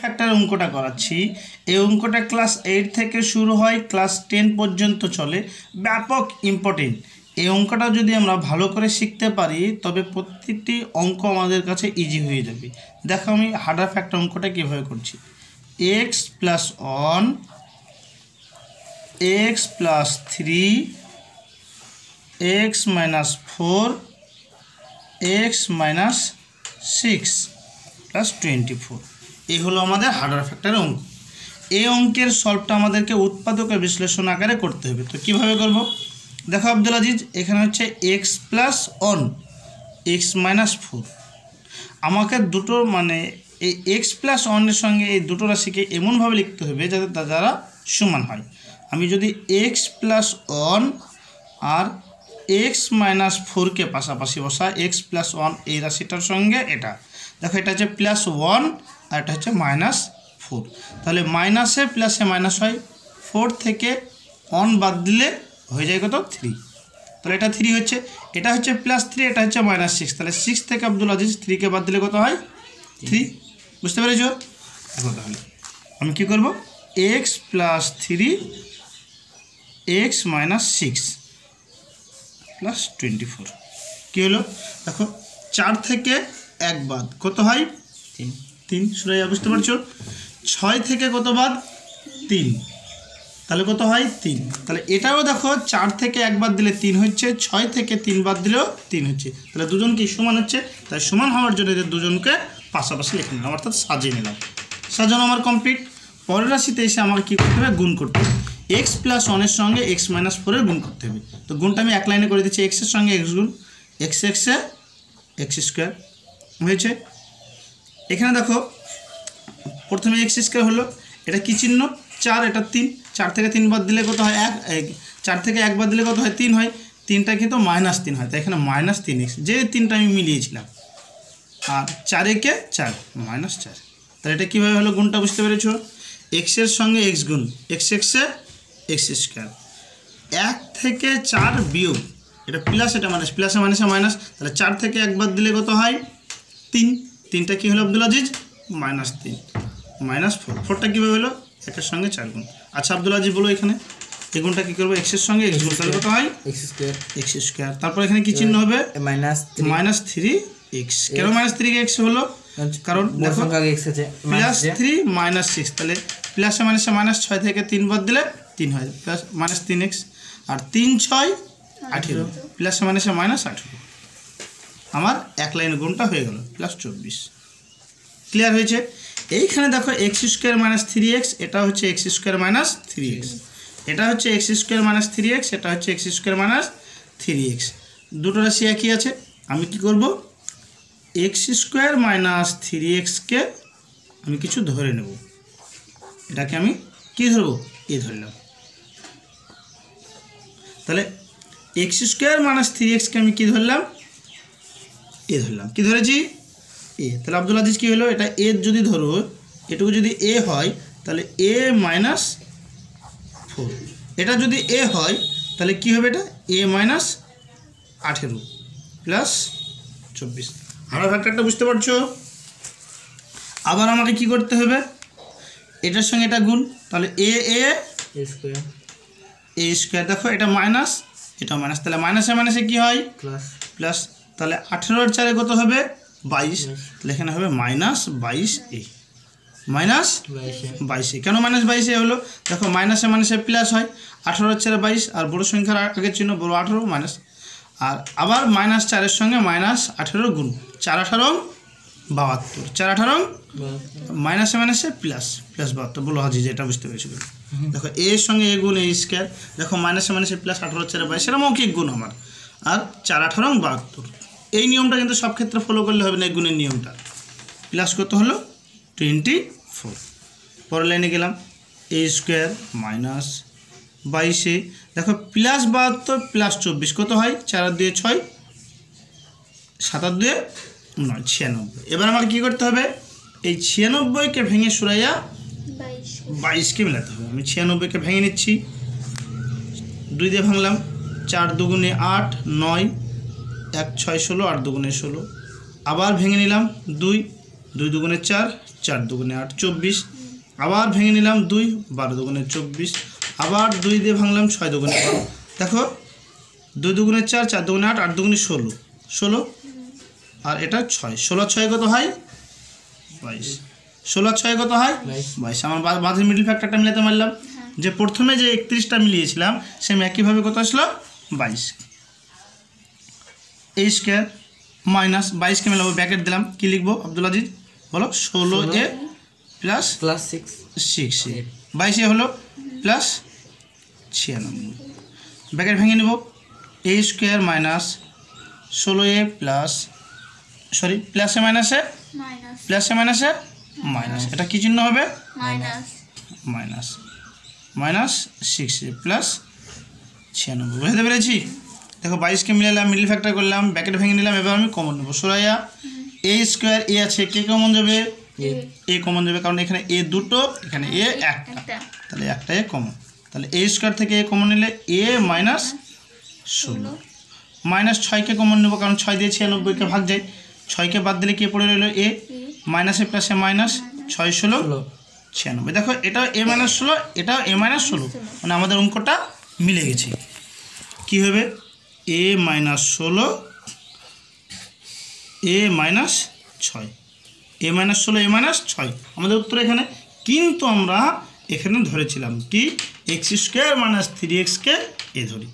Factor অঙ্কটা করাচ্ছি এই অঙ্কটা ক্লাস এইট থেকে শুরু হয় ক্লাস টেন পর্যন্ত চলে ব্যাপক ইম্পর্টেন্ট এই অঙ্কটা যদি আমরা ভালো করে শিখতে পারি তবে প্রত্যেকটি অঙ্ক আমাদের কাছে ইজি হয়ে যাবে দেখো আমি হার্ডার ফ্যাক্টর অঙ্কটা কীভাবে করছি x plus one x plus three x minus four x minus six plus twenty four এ হলো আমাদের হার্ডওয়ার ফ্যাক্টরের অঙ্ক এই অঙ্কের সলভটা আমাদেরকে উৎপাদকের বিশ্লেষণ আকারে করতে হবে তো কিভাবে করব দেখো আব্দুল আজিজ এখানে হচ্ছে x plus one x minus four আমাকে দুটো মানে এই এক্স প্লাস ওয়ানের সঙ্গে এই দুটো রাশিকে এমনভাবে লিখতে হবে যাতে যারা সমান হয় আমি যদি এক্স প্লাস ওয়ান আর এক্স মাইনাস ফোরকে পাশাপাশি বসা এক্স প্লাস ওয়ান এই রাশিটার সঙ্গে এটা দেখো এটা হচ্ছে প্লাস ওয়ান আর এটা হচ্ছে মাইনাস ফোর তাহলে মাইনাসে প্লাসে মাইনাস হয় ফোর থেকে অন বাদ দিলে হয়ে যায় কত থ্রি তাহলে এটা থ্রি হচ্ছে এটা হচ্ছে প্লাস থ্রি এটা হচ্ছে মাইনাস সিক্স তাহলে সিক্স থেকে আব্দুল আজিজ থ্রিকে বাদ দিলে কত হয় থ্রি বুঝতে পেরেছ দেখো তাহলে আমি কী করবো x plus three x minus six plus twenty four কী হলো দেখো চার থেকে এক বাদ কত হয় তিন তিন সুরাইয়া বুঝতে পারছো ছয় থেকে কত বাদ তিন তাহলে কত হয় তিন তাহলে এটাও দেখো চার থেকে একবার দিলে তিন হচ্ছে ছয় থেকে তিন বাদ দিলেও তিন হচ্ছে তাহলে দুজনকে সমান হচ্ছে তাই সমান হওয়ার জন্য এদের দুজনকে পাশাপাশি লিখে নিলাম অর্থাৎ সাজিয়ে নিলাম সাজানো আমার কমপ্লিট পরের রাশিতে এসে আমাকে কী করতে হবে গুণ করতে হবে এক্স প্লাস ওয়ানের সঙ্গে এক্স মাইনাস ফোরের গুণ করতে হবে তো গুণটা আমি এক লাইনে করে দিচ্ছি এক্সের সঙ্গে এক্স গুণ এক্স এক্সে এক্স স্কোয়ার হয়েছে এখানে দেখো প্রথমে এক্স স্কোয়ার হলো এটা কী চিহ্ন চার এটা তিন চার থেকে তিনবার দিলে কত হয় এক এক চার থেকে একবার দিলে কত হয় তিন হয় তিনটা কিন্তু মাইনাস তিন হয় তাই এখানে মাইনাস তিন এক্স যে তিনটা আমি মিলিয়েছিলাম আর চার একে চার মাইনাস চার তাহলে এটা কীভাবে হলো গুণটা বুঝতে পেরেছ এক্সের সঙ্গে এক্স গুণ এক্স এক্সে এক্স স্কোয়ার এক থেকে চার বিয়োগ এটা প্লাস এটা মাইনাস প্লাসে মাইনাসে মাইনাস তাহলে চার থেকে একবার দিলে কত হয় তিন তিনটা কী হলো আব্দুল আজিজ মাইনাস তিন মাইনাস ফোর ফোরটা কীভাবে হলো একের সঙ্গে চার গুণ আচ্ছা আব্দুল আজিজ বলো এখানে এগুনটা কী করবো এক্সের সঙ্গে এক্স গুণ তাহলে কত হয় এক্স স্কোয়ার এক্স স্কোয়ার তারপর এখানে কী চিহ্ন হবে মাইনাস মাইনাস থ্রি এক্স কেন মাইনাস থ্রি এক্স হলো কারণ প্লাস থ্রি মাইনাস সিক্স তাহলে প্লাসে মাইনাসে মাইনাস ছয় থেকে তিন বাদ দিলে তিন হয় প্লাস মাইনাস তিন এক্স আর তিন ছয় আঠেরো প্লাসে মাইনাসে মাইনাস আঠেরো আমার এক লাইনের গুণটা হয়ে গেল প্লাস চব্বিশ ক্লিয়ার হয়েছে এইখানে দেখো x square minus three x এটা হচ্ছে x square minus three x এটা হচ্ছে x square minus three x এটা হচ্ছে x square minus three x দুটো রাশি একই আছে আমি কি করব এক্স স্কোয়ার মাইনাস থ্রি এক্সকে আমি কিছু ধরে নেব এটাকে আমি কি ধরব এ ধরলাম তাহলে এক্স স্কোয়ার মাইনাস থ্রি এক্সকে আমি কী ধরলাম এ ধরলাম কি ধরেছি এ তাহলে আব্দুল আজিজ কী হলো এটা এ যদি ধরো এটুকু যদি এ হয় তাহলে এ মাইনাস ফোর এটা যদি এ হয় তাহলে কি হবে এটা এ মাইনাস আঠেরো প্লাস চব্বিশ আমরা ফ্যাক্টরটা বুঝতে পারছো আবার আমাকে কি করতে হবে এটার সঙ্গে এটা গুণ তাহলে এ এ স্কোয়ার এ স্কোয়ার দেখো এটা মাইনাস এটা মাইনাস তাহলে মাইনাসে মাইনাসে কি হয় প্লাস প্লাস তাহলে আঠেরোর চারে কত হবে বাইশ তাহলে এখানে হবে মাইনাস বাইশ এ মাইনাস বাইশে কেন মাইনাস বাইশে হলো দেখো মাইনাসে মাইনাসে প্লাস হয় আঠেরোর চারে বাইশ আর বড় সংখ্যার আগের চিহ্ন বড় আঠেরো মাইনাস আর আবার মাইনাস চারের সঙ্গে মাইনাস আঠেরো গুণ চার আঠারো বাহাত্তর চার আঠারো মাইনাসে মাইনাসে প্লাস প্লাস বাহাত্তর বলো হাজি যেটা বুঝতে পেরেছি দেখো এ এর সঙ্গে এ গুণ এ স্কোয়ার দেখো মাইনাসে মাইনাসে প্লাস আঠারো চারে বাইশ এর মৌখিক গুণ আমার আর চার আঠারো বাহাত্তর এই নিয়মটা কিন্তু সব ক্ষেত্রে ফলো করলে হবে না এই গুণের নিয়মটা প্লাস কত হলো টোয়েন্টি ফোর পরের লাইনে গেলাম এ স্কোয়ার মাইনাস বাইশে দেখো প্লাস বাহাত্তর প্লাস চব্বিশ কত হয় চার দুয়ে ছয় সাতার দুয়ে নয় ছিয়ানব্বই এবার আমাকে কী করতে হবে এই ছিয়ানব্বইকে ভেঙে সুরাইয়া বাইশকে মেলাতে হবে আমি ছিয়ানব্বইকে ভেঙে নিচ্ছি দুই দিয়ে ভাঙলাম চার দুগুণে আট নয় এক ছয় ষোলো আট দুগুণে ষোলো আবার ভেঙে নিলাম দুই দুই দুগুণে চার চার দুগুণে আট চব্বিশ আবার ভেঙে নিলাম দুই বারো দুগুণে চব্বিশ আবার দুই দিয়ে ভাঙলাম ছয় দুগুণে বারো দেখো দুই দুগুণে চার চার দুগুণে আট আট দুগুণে ষোলো ষোলো আর এটা ছয় ষোলো ছয় কত হয় বাইশ ষোলো ছয় কত হয় বাইশ আমার বাঁধের মিডিল ফ্যাক্টরটা মিলাতে মারলাম হ্যাঁ। যে প্রথমে যে একত্রিশটা মিলিয়েছিলাম সেম একইভাবে কত আসলো বাইশ এই স্কোয়ার মাইনাস বাইশ বাইশকে মেলাবো ব্যাকেট দিলাম কি লিখবো আব্দুল আজিজ বলো ষোলো a plus plus six six a বাইশে হলো প্লাস ছিয়ানব্বই ব্যাকেট ভেঙে নেব এ স্কোয়ার মাইনাস ষোলো এ প্লাস সরি প্লাসে মাইনাসে প্লাসে মাইনাসে মাইনাস এটা কি চিহ্ন হবে minus minus six a plus ছিয়ানব্বই বুঝতে পেরেছি দেখো বাইশকে মিলালাম মিডিল ফ্যাক্টর করলাম ব্যাকেট ভেঙে নিলাম এবার আমি কমন নেবো সোরাইয়া এ স্কোয়ার এ আছে কে কমন যাবে এ কমন যাবে কারণ এখানে এ দুটো এখানে হ্যাঁ, এ একটা তাহলে একটা এ কমন তাহলে এ স্কোয়ার থেকে এ কমন নিলে এ মাইনাস ষোলো মাইনাস ছয়কে কমন নেবো কারণ ছয় দিয়ে ছিয়ানব্বইকে ভাগ যায় ছয়কে বাদ দিলে কে পড়ে রইল এ মাইনাসে প্লাসে মাইনাস ছয় ষোলো ছিয়ানব্বই দেখো এটাও এ মাইনাস ষোলো এটাও এ মাইনাস ষোলো মানে আমাদের অঙ্কটা মিলে গেছে কি হবে এ মাইনাস ষোলো এ মাইনাস ছয় এ মাইনাস ষোলো এ মাইনাস ছয় আমাদের উত্তর এখানে কিন্তু আমরা এখানে ধরেছিলাম কি এক্স স্কোয়ার মাইনাস থ্রি এক্সকে এ ধরি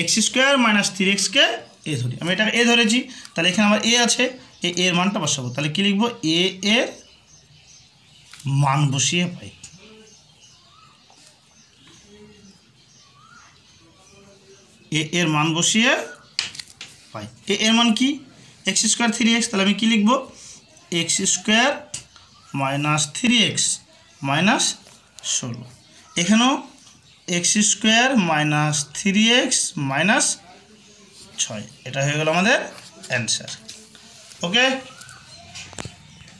এক্স স্কোয়ার মাইনাস থ্রি এক্সকে এ ধরি আমি এটাকে এ ধরেছি তাহলে এখানে আমার এ আছে এ এর মানটা বসাবো তাহলে কী লিখবো এ এর মান বসিয়ে পাই এ এর মান বসিয়ে পাই এ এর মান কি এক্স স্কোয়ার থ্রি এক্স তাহলে আমি কী লিখব x square minus three x minus ষোলো এখানেও x square minus three x minus ছয় এটা হয়ে গেল আমাদের অ্যান্সার ওকে